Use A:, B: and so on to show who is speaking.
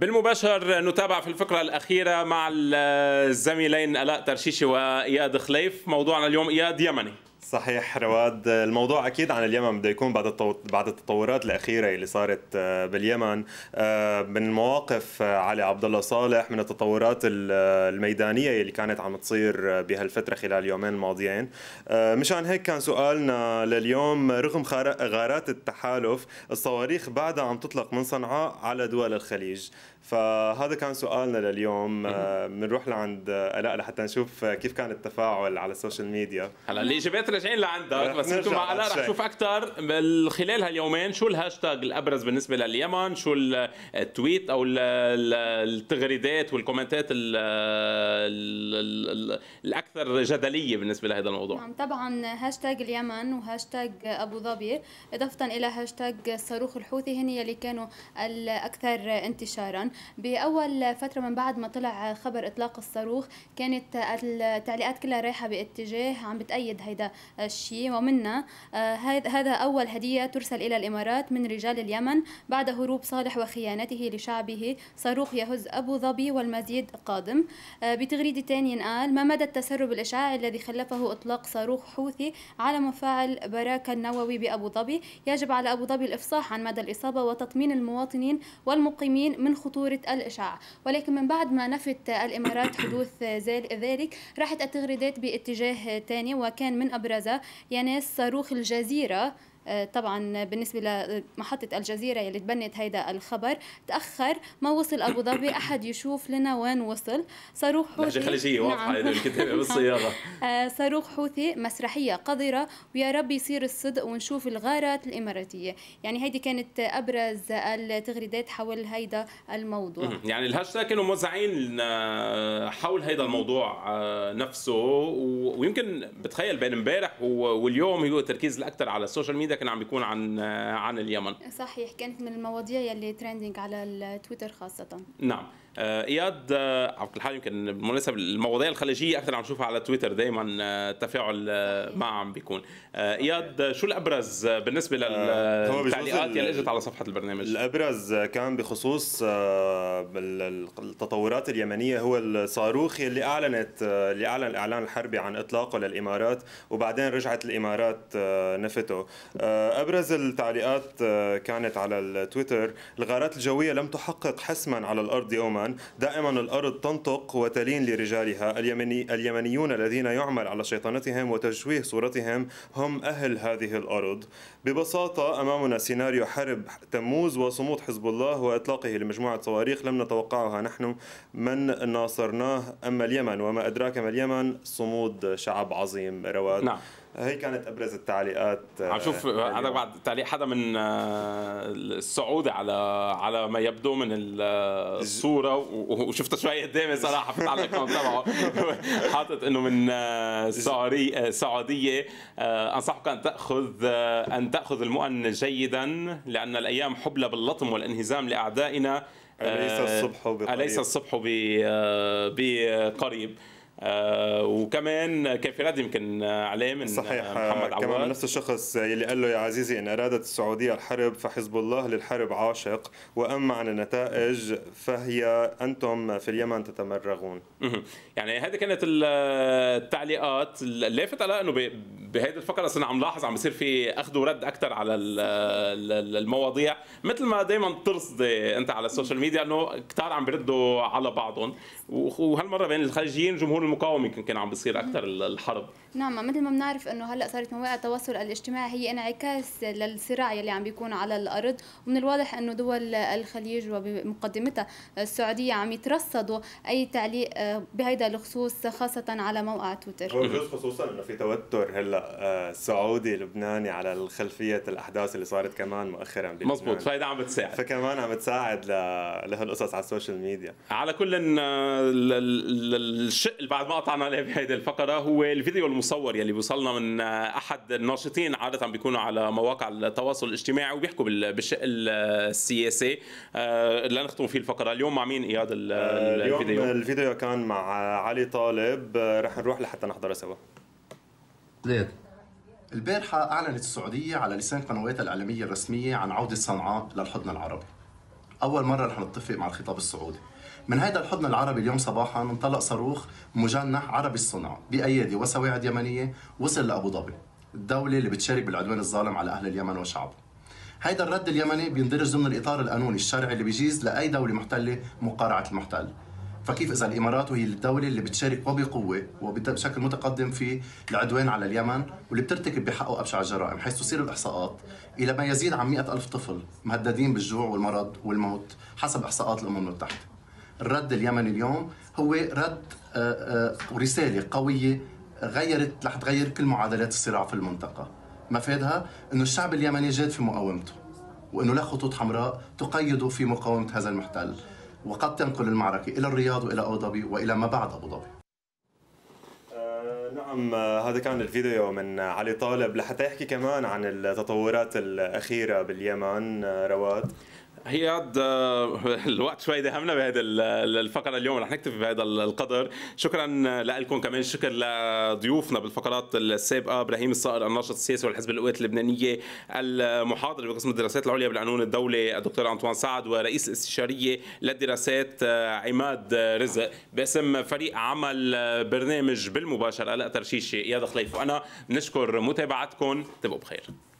A: بالمباشر نتابع في الفقرة الأخيرة مع الزميلين ألاء ترشيشي وإياد خليف موضوعنا اليوم إياد يمني
B: صحيح رواد الموضوع اكيد عن اليمن بده يكون بعد بعد التطورات الاخيره اللي صارت آه، باليمن آه، من مواقف آه، علي عبد الله صالح من التطورات الميدانيه اللي كانت عم تصير بهالفتره خلال اليومين الماضيين مشان هيك كان سؤالنا لليوم رغم غارات التحالف الصواريخ بعدها عم تطلق من صنعاء على دول الخليج فهذا كان سؤالنا لليوم بنروح آه، لعند الاء آه، لحتى نشوف آه، كيف كان التفاعل على السوشيال ميديا هلا
A: الاجابات راجعين لعندك بس انتم مع الاء رح نشوف اكثر خلال هاليومين شو الهاشتاج الابرز بالنسبه لليمن شو التويت او التغريدات والكومنتات الاكثر جدليه بالنسبه لهذا الموضوع نعم
C: طبعا هاشتاج اليمن وهاشتاج ابو ظبي اضافه الى هاشتاج الصاروخ الحوثي هن يلي كانوا الاكثر انتشارا باول فتره من بعد ما طلع خبر اطلاق الصاروخ كانت التعليقات كلها رايحه باتجاه عم بتايد هيدا الشيء ومنا آه، هذا اول هديه ترسل الى الامارات من رجال اليمن بعد هروب صالح وخيانته لشعبه صاروخ يهز ابو ظبي والمزيد قادم آه، بتغريده ثانيه قال ما مدى التسرب الاشعاعي الذي خلفه اطلاق صاروخ حوثي على مفاعل براكه النووي بابو ظبي يجب على ابو ظبي الافصاح عن مدى الاصابه وتطمين المواطنين والمقيمين من خطوره صورة الإشعاع ولكن من بعد ما نفت الإمارات حدوث ذلك راحت التغريدات باتجاه تاني وكان من أبرزها يناس صاروخ الجزيرة آه، طبعا بالنسبه لمحطه الجزيره اللي تبنت هيدا الخبر تاخر ما وصل ابو ظبي احد يشوف لنا وين وصل صاروخ حوثي لهجه خليجيه واضحه نعم. الكتابه بالصياغه نعم. صاروخ حوثي مسرحيه قذره ويا رب يصير الصدق ونشوف الغارات الاماراتيه يعني هيدي كانت ابرز التغريدات حول هيدا الموضوع
A: يعني الهاشتاج كانوا موزعين حول هيدا الموضوع آه، نفسه ويمكن بتخيل بين امبارح واليوم هو التركيز الاكثر على السوشيال ميديا كان عم بيكون عن عن اليمن
C: صحيح كانت من المواضيع يلي ترندنج على التويتر خاصه
A: نعم آه، اياد آه، عبد حال يمكن بالمناسبه المواضيع الخليجيه اكثر عم نشوفها على تويتر دائما التفاعل آه، معه عم بيكون اياد شو الابرز بالنسبه للتعليقات اللي اجت على صفحه
B: البرنامج الابرز كان بخصوص التطورات اليمنيه هو الصاروخ اللي اعلنت اللي اعلن الاعلان الحربي عن اطلاقه للامارات وبعدين رجعت الامارات نفته ابرز التعليقات كانت على التويتر الغارات الجويه لم تحقق حسما على الارض يوما لبنان دائما الأرض تنطق وتلين لرجالها اليمني اليمنيون الذين يعمل على شيطنتهم وتشويه صورتهم هم أهل هذه الأرض ببساطة أمامنا سيناريو حرب تموز وصمود حزب الله وإطلاقه لمجموعة صواريخ لم نتوقعها نحن من ناصرناه أما اليمن وما أدراك ما اليمن صمود شعب عظيم رواد نعم. هي كانت ابرز التعليقات آه، عم شوف هذا بعد
A: تعليق حدا من آه، السعودي على على ما يبدو من آه، الصوره وشفتها شوي قدامي صراحه فتح على الاكونت تبعه حاطط انه من سعري سعوديه انصحك ان تاخذ ان تاخذ المؤن جيدا لان الايام حبلى باللطم والانهزام لاعدائنا أليس الصبح بقريب أليس الصبح بقريب آه، وكمان كان في رد يمكن عليه من صحيح آه، محمد عواد كمان نفس
B: الشخص يلي قال له يا عزيزي ان ارادت السعوديه الحرب فحزب الله للحرب عاشق واما عن النتائج فهي انتم في اليمن تتمرغون
A: يعني هذه كانت التعليقات اللافت على انه بهيدي الفقره صرنا عم نلاحظ عم بيصير في اخذ ورد اكثر على المواضيع مثل ما دائما بترصدي انت على السوشيال ميديا انه كثار عم بيردوا على بعضهم وهالمره بين الخليجيين جمهور المقاومه يمكن عم بيصير اكثر الحرب
C: نعم مثل ما بنعرف انه هلا صارت مواقع التواصل الاجتماعي هي انعكاس للصراع يلي عم بيكون على الارض ومن الواضح انه دول الخليج وبمقدمتها السعوديه عم يترصدوا اي تعليق آه، بهيدا الخصوص خاصه على موقع تويتر
B: خصوصا انه في توتر هلا آه، سعودي لبناني على خلفيه الاحداث اللي صارت كمان مؤخرا بلبنان مزبوط فهيدا عم بتساعد فكمان عم بتساعد لهالقصص على السوشيال ميديا
A: على كل الشق آه، اللي بعد ما قطعنا عليه بهيدي الفقره هو الفيديو المصور يلي وصلنا من آه، احد الناشطين عاده بيكونوا على مواقع التواصل الاجتماعي وبيحكوا بالشق السياسي لنختم فيه الفقره اليوم مع مين اياد الفيديو اليوم
B: الفيديو كان مع علي طالب رح نروح لحتى نحضره سوا
D: ثلاثة البارحة أعلنت السعودية على لسان قنواتها الإعلامية الرسمية عن عودة صنعاء للحضن العربي أول مرة رح نتفق مع الخطاب السعودي من هذا الحضن العربي اليوم صباحا انطلق صاروخ مجنح عربي الصنع بأيادي وسواعد يمنية وصل لأبو ظبي الدولة اللي بتشارك بالعدوان الظالم على أهل اليمن وشعبه هيدا الرد اليمني بيندرج ضمن الإطار القانوني الشرعي اللي بيجيز لأي دولة محتلة مقارعة المحتل فكيف اذا الامارات وهي الدوله اللي بتشارك وبقوه وبشكل متقدم في العدوان على اليمن واللي بترتكب بحقه ابشع الجرائم حيث تصير الاحصاءات الى ما يزيد عن مئة ألف طفل مهددين بالجوع والمرض والموت حسب احصاءات الامم المتحده. الرد اليمني اليوم هو رد آه، آه، ورساله قويه غيرت رح تغير كل معادلات الصراع في المنطقه. مفادها انه الشعب اليمني جاد في مقاومته وانه لا خطوط حمراء تقيده في مقاومه هذا المحتل. وقد تنقل المعركة إلى الرياض وإلى أبوظبي وإلى ما بعد أبوظبي
B: آه، نعم آه، هذا كان الفيديو من علي طالب لحتى يحكي كمان عن التطورات الأخيرة باليمن آه، رواد
A: هي عاد آه، الوقت شوي داهمنا بهذا الفقره اليوم رح نكتفي بهذا القدر شكرا لكم كمان شكر لضيوفنا بالفقرات السابقه ابراهيم الصقر الناشط السياسي والحزب القوات اللبنانيه المحاضر بقسم الدراسات العليا بالقانون الدولي الدكتور انطوان سعد ورئيس الاستشاريه للدراسات آه، عماد رزق باسم فريق عمل آه، برنامج بالمباشر على ترشيشي اياد خليف وانا بنشكر متابعتكم تبقوا بخير